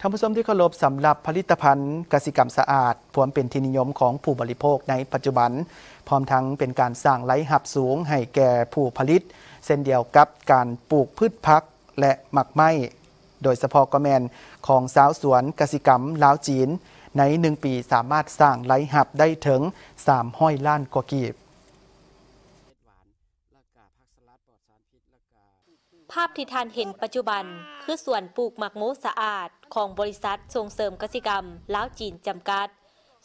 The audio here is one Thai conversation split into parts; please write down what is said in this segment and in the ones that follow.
ท่านผู้ชมที่เคารพสำหรับผลิตภัณฑ์ กสิกรรมสะอาดผวมเป็นที่นิยมของผู้บริโภคในปัจจุบัน พร้อมทั้งเป็นการสร้างไร้หับสูงให้แก่ผู้ผลิต เส้นเดียวกับการปลูกพืชพักและหมักไม้โดยเฉพาะกะแมนของสาวสวนกสิกรรมลาวจีน ในหนึ่งปีสามารถสร้างไร้หับได้ถึง3อยล้านกว่ากีบภาพที่ท่านเห็นปัจจุบันคือส่วนปลูกหมักหมูสะอาดของบริษัทส่งเสริมกสิกรรมล้าวจีนจำกัด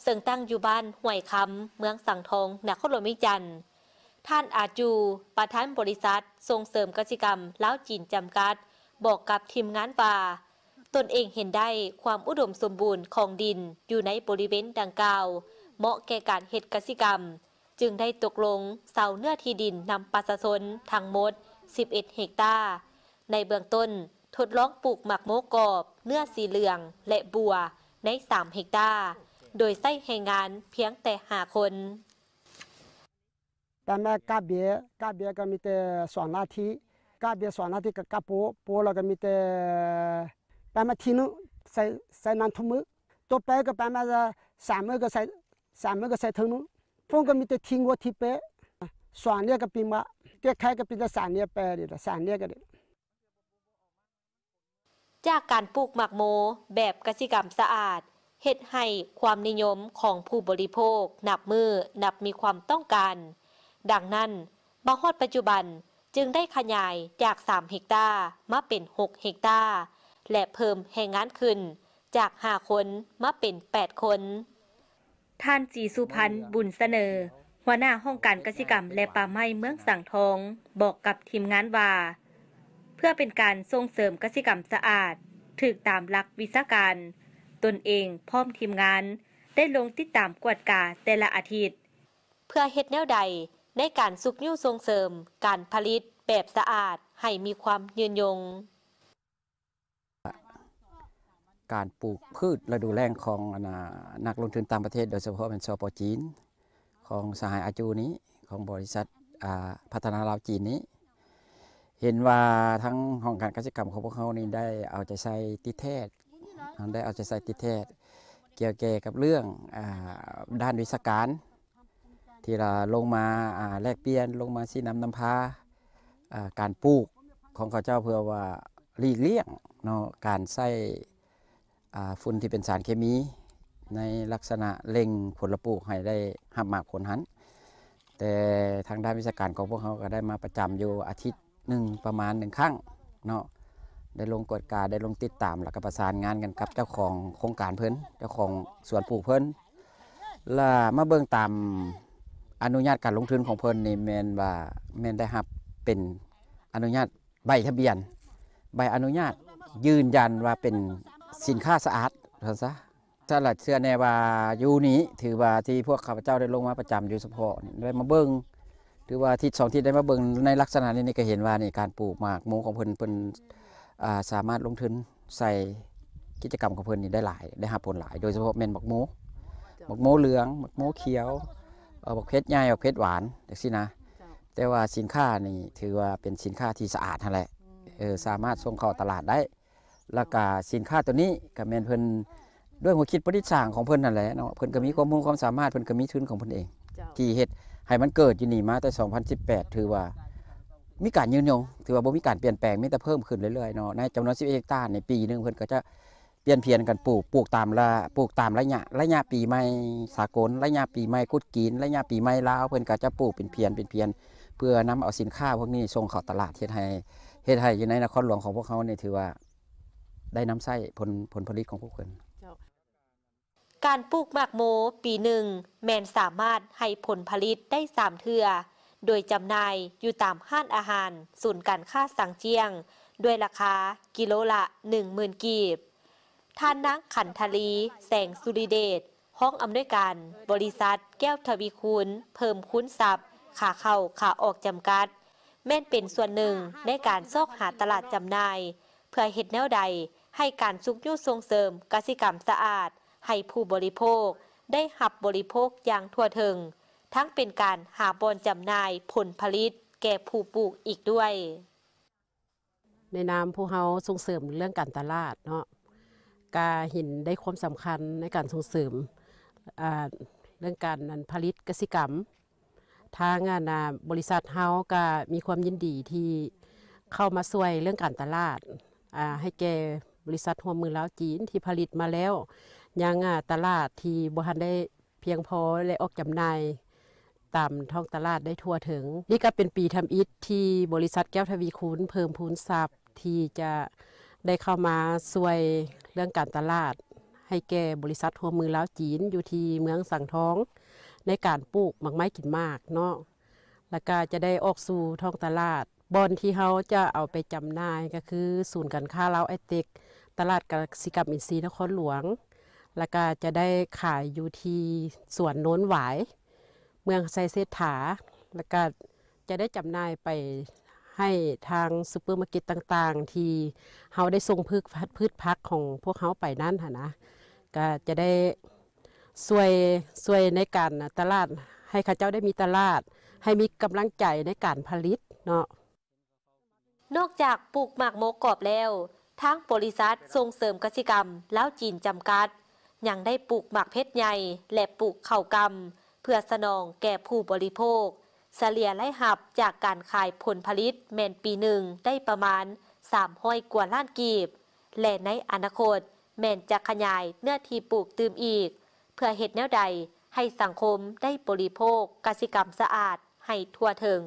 ซึ่งตั้งอยู่บ้านห้วยคำเมืองสังทองนครหลวงมิจันทร์ท่านอาจูประธานบริษัทส่งเสริมกสิกรรมล้าวจีนจำกัดบอกกับทีมงานว่า ตนเองเห็นได้ความอุดมสมบูรณ์ของดินอยู่ในบริเวณดังกล่าว เหมาะแก่การเห็ดกสิกรรมจึงได้ตกลงเสาเนื้อที่ดินนำปัสสนทั้งหมด11เฮกตาร์ในเบื้องต้นทดลองปลูกหมักโมกอบเนื้อสีเหลืองและบัวใน3เฮกตาร์โดยใช้แรงงานเพียงแต่หาคนตอนมั้กาเบียกาเบียก็มีแต่สอนนาทีกาเบียสอนนาทีกับกาโปโปแล้วก็มีแต่แปมาทีนุใส่ใส่นันทุมือตัวแปก็แปมาสามมือก็ใส่สามมือก็ใส่ท่มนึพงก็มีแต่ทิ้งวัวที่เป๊ะ สวนเนี่ยก็ปีมะเตี้ยใครก็ปีนแต่สานเนี่ยแปลรดิสานเนี่ยก็เลยจากการปลูกหมักโมแบบกสิกรรมสะอาดเฮ็ดให้ความนิยมของผู้บริโภค นับมือ นับมีความต้องการ ดังนั้นบาฮอดปัจจุบันจึงได้ขยายจาก 3 เฮกตาร์มาเป็น 6 เฮกตาร์และเพิ่มแห่งงานขึ้น จาก 5 คน มาเป็น 8 คนท่านจีสุพันธ์บุญเสนอ หัวหน้าห้องการกสิกรรมและป่าไม้เมืองสังทอง บอกกับทีมงานว่าเพื่อเป็นการส่งเสริมกสิกรรมสะอาดถึกตามหลักวิชาการ ตนเองพร้อมทีมงานได้ลงติดตามกวดกาแต่ละอาทิตย์เพื่อเฮ็ดแนวใดในการสุกนิ้วส่งเสริม การผลิตแบบสะอาดให้มีความยืนยงการปลูกพืชฤดูแล้งของนักลงทุนต่างประเทศโดยเฉพาะเป็นอปจีนของสหายอาจูนี้ของบริษัทพัฒนาลาวจีนนี้ เห็นว่าทั้งห้องการกิจกรรมของพวกเขานี่ได้เอาใจใส่ติเทศได้เอาใจใส่ติเทศเกี่ยวกับเรื่องด้านวิชาการที่เราลงมาแลกเปลี่ยน ลงมาชี้นำนำพาการปลูกของข้าเจ้าเพื่อว่าหลีกเลี่ยงเนาะการใส่ฝุ่นที่เป็นสารเคมีในลักษณะเล่งผลปลูกให้ได้หับหมากผลหันแต่ทางด้านวิชาการของพวกเขาก็ได้มาประจำอยู่อาทิตย์หนึ่งประมาณหนึ่งครั้งเนาะ ได้ลงกดการได้ลงติดตามแล้วก็ประสานงานกันกับเจ้าของโครงการเพิ่น เจ้าของสวนปลูกเพิ่นล่ะมาเบื้องตาม อนุญาตการลงทุนของเพิ่นนี่แมนว่าแมนได้รับเป็นอนุญาตใบทะเบียน ใบอนุญาตยืนยันว่าเป็นสินค้าสะอาดท่านซะถ้าหลักเชื่อแนว่าอยู่นี้ถือว่าที่พวกข้าพเจ้าได้ลงมาประจำอยู่เฉพาะได้มาเบิ้งถือว่าที่สองที่ได้มาเบิ้งในลักษณะนี้นี่ก็เห็นว่านี่การปลูกหมากมูของเพิ่นเพิ่นสามารถลงทุนใส่กิจกรรมของเพิ่นนี่ได้หลายได้หาผลหลาย โดยเฉพาะเมนหมากมูหมากมูเหลืองหมากมูเขียวเอักเพชรใหญ่บักเพชรหวาน่างซี้นะแต่ว่าสินค้านี่ถือว่าเป็นสินค้าที่สะอาดนั่นแหละเออสามารถส่งเข้าตลาดได้แล้วก็สินค้าตัวนี้ก็แมนเพิ่นด้วยหัวคิดปฏิสั่งของเพิ่นนั่นแหละเนาะเพิ่นก็มีความมุ่งความสามารถเพิ่นก็มีทุนของเพิ่นเองที่เฮ็ดให้มันเกิดอยู่นี่มาแต่ 2018 ถือว่า มีการยืนยงถือว่าบ่มีการเปลี่ยนแปลงมีแต่เพิ่มขึ้นเรื่อยๆเนาะในจำนวน1 0เฮกตาร์ในปีหนึงเพิ่นก็จะเปลี่ยนเพียนกันปลูกปลูกตามละปลูกตามระยะ ระยะปีใหม่สากลระยะปีใหม่กุดกินระยะปีใหม่ลาวเพิ่นก็จะปลูกเป็นเพียนเป็นเพียนเพื่อนำเอาสินค้าพวกนี้ส่งเข้าตลาดเฮ็ดให้เฮ็ดให้อยู่ในนครหลวงของพวกเขานี่ถือว่าได้น้ำไส้ผลผลผลิตของพวกเิน การปลูกหมากโมปีหนึ่ง แมนสามารถให้ผลผลิตได้สามเทือโดยจำหน่ายอยู่ตามห้านอาหาร ศูนย์การค้าสังเจียง ด้วยราคากิโลละหนึหมื่นกีบ ท่านนักขันทลี แสงสุริเดช ห้องอำนวยการ บริษัทแก้วทวีคุณ เพิ่มคุ้นทรัพย์ขาเข้าขาออกจำกัด แม่นเป็นส่วนหนึ่งในการซอกหาตลาดจำหน่าย เพื่อเห็ดแนวใดให้การซุกยุส่งเสริมกสิกรรมสะอาด ให้ผู้บริโภค ได้หับบริโภคอย่างทั่วถึงทั้งเป็นการหาบอลจำหน่ายผลผลิตแก่ผู้ปลูกอีกด้วย ในนามผู้เฮาส่งเสริมเรื่องการตลาดเนาะกาหินได้ความสำคัญในการส่งเสริมเรื่องการนันผลิตกสิกรรม ทางงานบริษัทเฮาก็มีความยินดีที่เข้ามาช่วยเรื่องการตลาดให้แก่บริษัทหัวมือลาวจีนที่ผลิตมาแล้ว ยังตลาดที่บริหารได้เพียงพอและออกจำหน่าย ตามท้องตลาดได้ทั่วถึง นี่ก็เป็นปีทำอิฐที่บริษัทแก้วทวีคูณเพิ่มพูนทรัพย์ที่จะได้เข้ามาช่วยเรื่องการตลาด ให้แก่บริษัทหัวมือลาวจีนอยู่ที่เมืองสังท้องในการปลูกมางไม้กินมากเนาะแล้วก็จะได้ออกสู่ท้องตลาดบอนที่เขาจะเอาไปจำหน่ายก็คือ ศูนย์การค้าลาวไอเต็กตลาดกสิกรรมอินทรีย์นครหลวง แล้วก็จะได้ขายอยู่ที่สวนโน้นหวาย เมืองไซเซถาแล้วก็จะได้จำหน่ายไปให้ทางซูเปอร์มาร์เก็ตต่างๆ ที่เขาได้ส่งพืชพืชพักของพวกเขาไปนั่นนะ ก็จะได้ช่วยช่วยในการตลาดให้ข้าเจ้าได้มีตลาดให้มีกำลังใจในการผลิตเนาะนอกจากปลูกหมากโมกกรอบแล้วทั้งบริษัทส่งเสริมกสิกรรมแล้วจีนจำกัด ยังได้ปลูกหมากเพชรใหญ่และปลูกเข่ากำเพื่อสนองแก่ผู้บริโภค เสลียไล่หับจากการขายผลผลิตแมนปีหนึ่งได้ประมาณ3ห้อยกว่าล้านกีบ และในอนาคตแมนจะขยายเนื้อที่ปลูกตืมอีก เพื่อเหตุแนวใดให้สังคมได้บริโภค กสิกรรมสะอาดให้ทั่วถึง